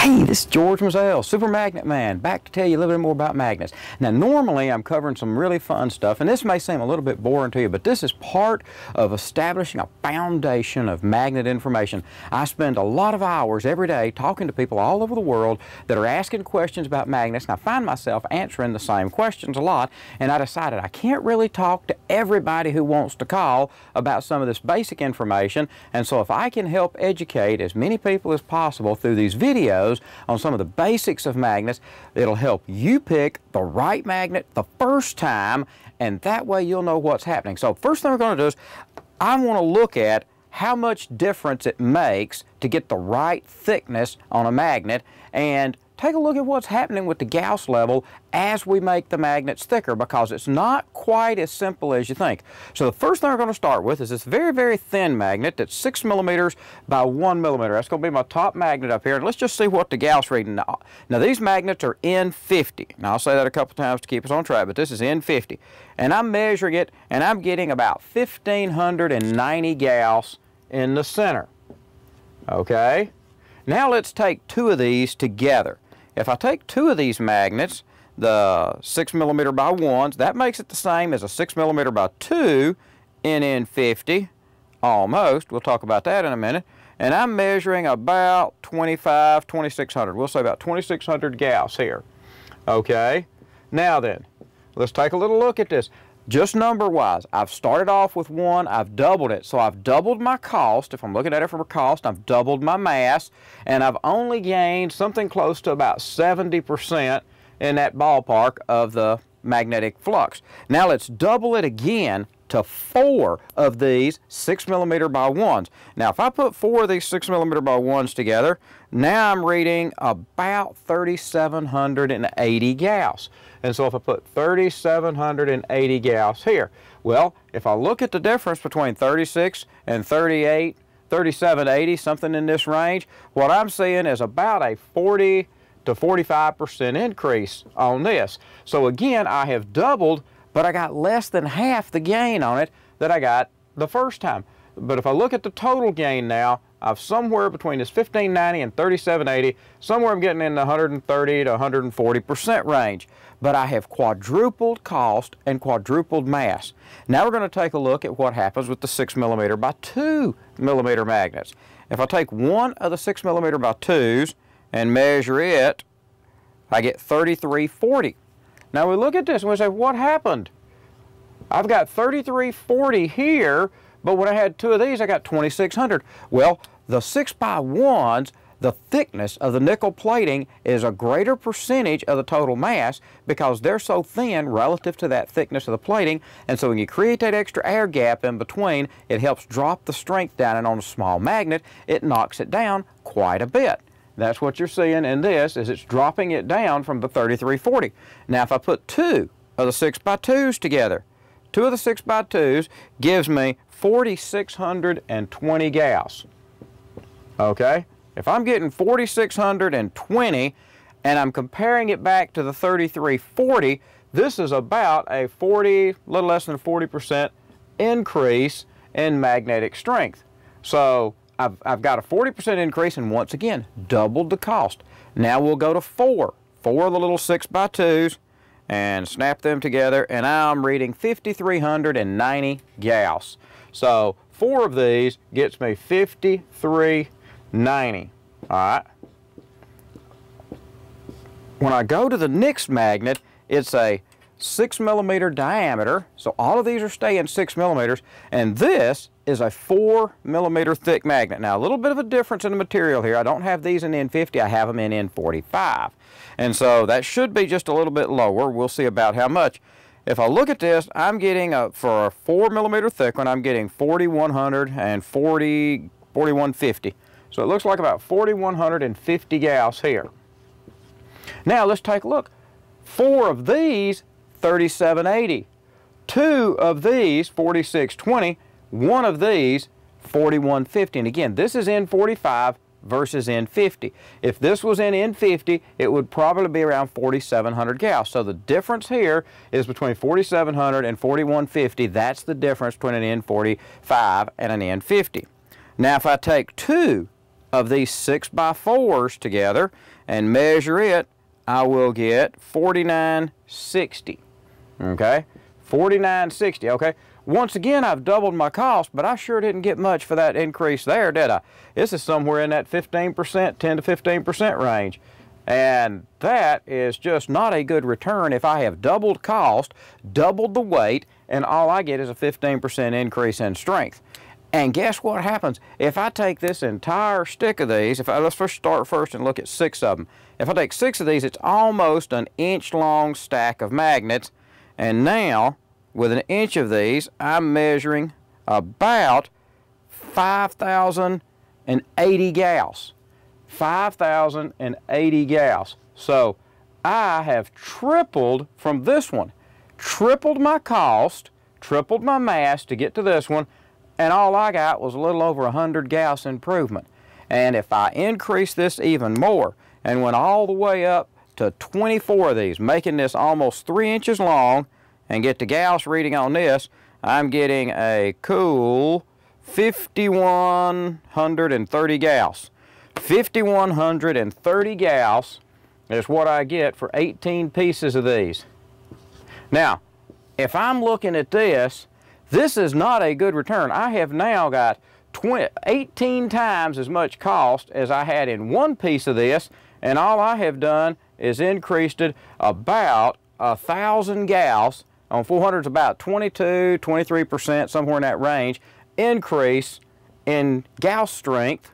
Hey, this is George Mazzell, Super Magnet Man, back to tell you a little bit more about magnets. Now, normally I'm covering some really fun stuff, and this may seem a little bit boring to you, but this is part of establishing a foundation of magnet information. I spend a lot of hours every day talking to people all over the world that are asking questions about magnets, and I find myself answering the same questions a lot, and I decided I can't really talk to everybody who wants to call about some of this basic information, and so if I can help educate as many people as possible through these videos, videos on some of the basics of magnets. It'll help you pick the right magnet the first time, and that way you'll know what's happening. So first thing we're going to do is I want to look at how much difference it makes to get the right thickness on a magnet and take a look at what's happening with the Gauss level as we make the magnets thicker because it's not quite as simple as you think. So the first thing we're going to start with is this very, very thin magnet that's 6 millimeters by 1 millimeter. That's going to be my top magnet up here. And let's just see what the Gauss reading. Now, now these magnets are N50. Now I'll say that a couple times to keep us on track, but this is N50. And I'm measuring it and I'm getting about 1590 Gauss in the center. Okay? Now let's take two of these together. If I take two of these magnets, the 6 millimeter by 1s, that makes it the same as a 6 millimeter by 2 NN50, almost. We'll talk about that in a minute. And I'm measuring about 25, 2600. We'll say about 2600 Gauss here. Okay, now then, let's take a little look at this just number wise, I've started off with one, I've doubled it. So I've doubled my cost. If I'm looking at it from a cost, I've doubled my mass and I've only gained something close to about 70% in that ballpark of the magnetic flux. Now let's double it again to four of these six millimeter by ones. Now, if I put four of these six millimeter by ones together, now I'm reading about 3,780 gauss. And so if I put 3,780 gauss here, well, if I look at the difference between 36 and 38, 3780, something in this range, what I'm seeing is about a 40 to 45% increase on this. So again, I have doubled but I got less than half the gain on it that I got the first time. But if I look at the total gain now, I've somewhere between this 1590 and 3780, somewhere I'm getting in the 130 to 140% range. But I have quadrupled cost and quadrupled mass. Now we're going to take a look at what happens with the 6 millimeter by 2 millimeter magnets. If I take one of the 6 millimeter by 2s and measure it, I get 3340. Now we look at this and we say, what happened? I've got 3340 here, but when I had two of these, I got 2600. Well, the 6 by ones the thickness of the nickel plating is a greater percentage of the total mass because they're so thin relative to that thickness of the plating. And so when you create that extra air gap in between, it helps drop the strength down. And on a small magnet, it knocks it down quite a bit. That's what you're seeing in this is it's dropping it down from the 3340. Now if I put two of the 6x2s together, two of the 6x2s gives me 4,620 gauss. Okay? If I'm getting 4,620 and I'm comparing it back to the 3340, this is about a 40, little less than 40% increase in magnetic strength. So I've, I've got a 40% increase and once again, doubled the cost. Now we'll go to four, four of the little six by twos and snap them together and I'm reading 5,390 Gauss. So four of these gets me 5,390, all right? When I go to the next magnet, it's a six millimeter diameter. So all of these are staying six millimeters. And this is a four millimeter thick magnet. Now a little bit of a difference in the material here. I don't have these in N50, I have them in N45. And so that should be just a little bit lower. We'll see about how much. If I look at this, I'm getting a, for a four millimeter thick one, I'm getting 4100 and 40, 4150. So it looks like about 4150 gauss here. Now let's take a look. Four of these, 3780. Two of these, 4620 one of these 4150. And again, this is N45 versus N50. If this was in N50, it would probably be around 4,700 gallons. So the difference here is between 4,700 and 4,150. That's the difference between an N45 and an N50. Now, if I take two of these 6x4s together and measure it, I will get 4960, okay? 4960, okay? Once again, I've doubled my cost, but I sure didn't get much for that increase there, did I? This is somewhere in that 15%, 10 to 15% range. And that is just not a good return if I have doubled cost, doubled the weight, and all I get is a 15% increase in strength. And guess what happens? If I take this entire stick of these, if I, let's first start first and look at six of them. If I take six of these, it's almost an inch long stack of magnets. And now with an inch of these, I'm measuring about 5,080 gauss. 5,080 gauss. So I have tripled from this one, tripled my cost, tripled my mass to get to this one, and all I got was a little over 100 gauss improvement. And if I increase this even more and went all the way up to 24 of these, making this almost three inches long, and get the Gauss reading on this, I'm getting a cool 5,130 Gauss. 5,130 Gauss is what I get for 18 pieces of these. Now, if I'm looking at this, this is not a good return. I have now got 18 times as much cost as I had in one piece of this, and all I have done is increased it about a thousand Gauss on 400 is about 22, 23%, somewhere in that range, increase in gauss strength,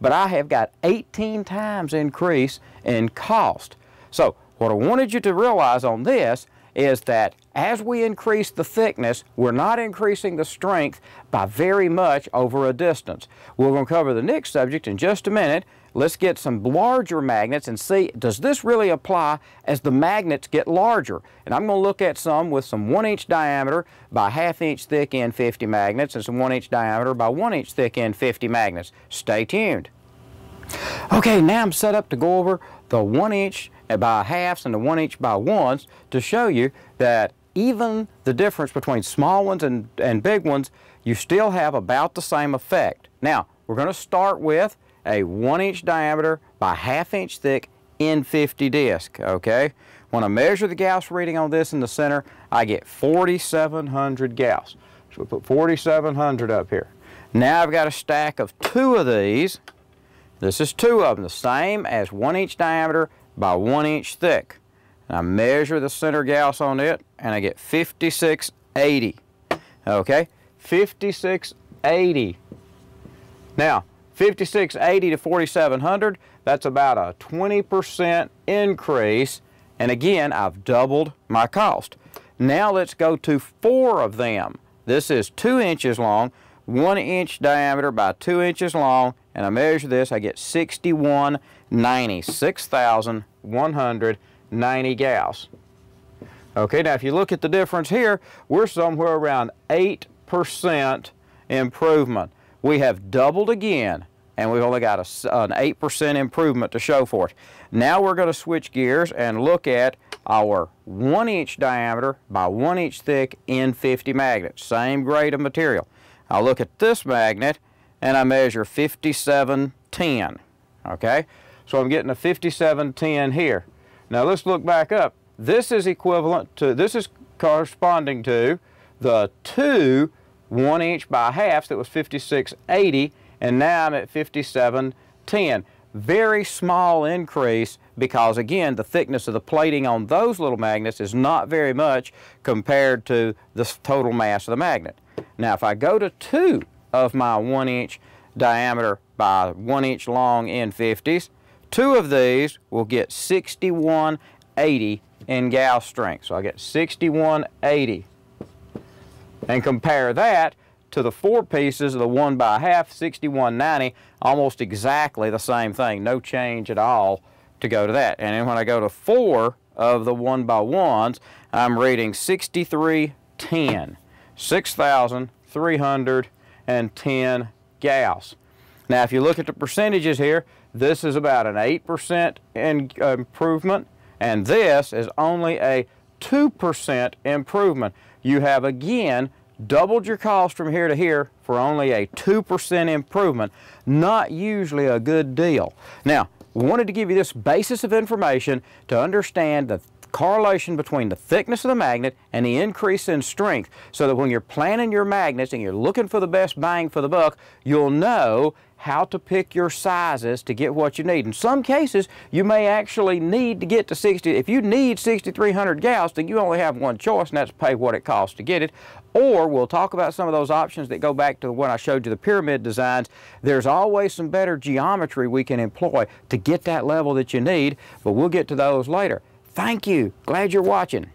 but I have got 18 times increase in cost. So what I wanted you to realize on this is that as we increase the thickness, we're not increasing the strength by very much over a distance. We're going to cover the next subject in just a minute. Let's get some larger magnets and see, does this really apply as the magnets get larger? And I'm going to look at some with some 1-inch diameter by half-inch thick N50 magnets and some 1-inch diameter by 1-inch thick N50 magnets. Stay tuned. Okay, now I'm set up to go over the 1-inch by halves and the 1-inch by 1s to show you that even the difference between small ones and, and big ones, you still have about the same effect. Now, we're going to start with a one inch diameter by half inch thick N50 disc, okay? When I measure the Gauss reading on this in the center, I get 4,700 Gauss. So we put 4,700 up here. Now I've got a stack of two of these. This is two of them, the same as one inch diameter by one inch thick. And I measure the center Gauss on it, and I get 5680. Okay, 5680. Now, 5680 to 4700, that's about a 20% increase. And again, I've doubled my cost. Now let's go to four of them. This is two inches long, one inch diameter by two inches long, and I measure this, I get 6190, 6,190. 90 gals. Okay, now if you look at the difference here, we're somewhere around 8% improvement. We have doubled again, and we've only got a, an 8% improvement to show for it. Now we're going to switch gears and look at our 1 inch diameter by 1 inch thick N50 magnet, same grade of material. I look at this magnet and I measure 5710, okay? So I'm getting a 5710 here. Now let's look back up. This is equivalent to, this is corresponding to the two one inch by halves that was 56.80 and now I'm at 57.10. Very small increase because again the thickness of the plating on those little magnets is not very much compared to the total mass of the magnet. Now if I go to two of my one inch diameter by one inch long N50s, Two of these will get 6180 in gal strength. So I get 6180. And compare that to the four pieces of the one by half, 6190, almost exactly the same thing. No change at all to go to that. And then when I go to four of the one by ones, I'm reading 6310, 6,310 Gauss. Now, if you look at the percentages here, this is about an 8% uh, improvement, and this is only a 2% improvement. You have again doubled your cost from here to here for only a 2% improvement. Not usually a good deal. Now, wanted to give you this basis of information to understand the correlation between the thickness of the magnet and the increase in strength so that when you're planning your magnets and you're looking for the best bang for the buck, you'll know how to pick your sizes to get what you need. In some cases, you may actually need to get to 60. If you need 6,300 gauss, then you only have one choice, and that's pay what it costs to get it. Or we'll talk about some of those options that go back to the one I showed you, the pyramid designs. There's always some better geometry we can employ to get that level that you need, but we'll get to those later. Thank you. Glad you're watching.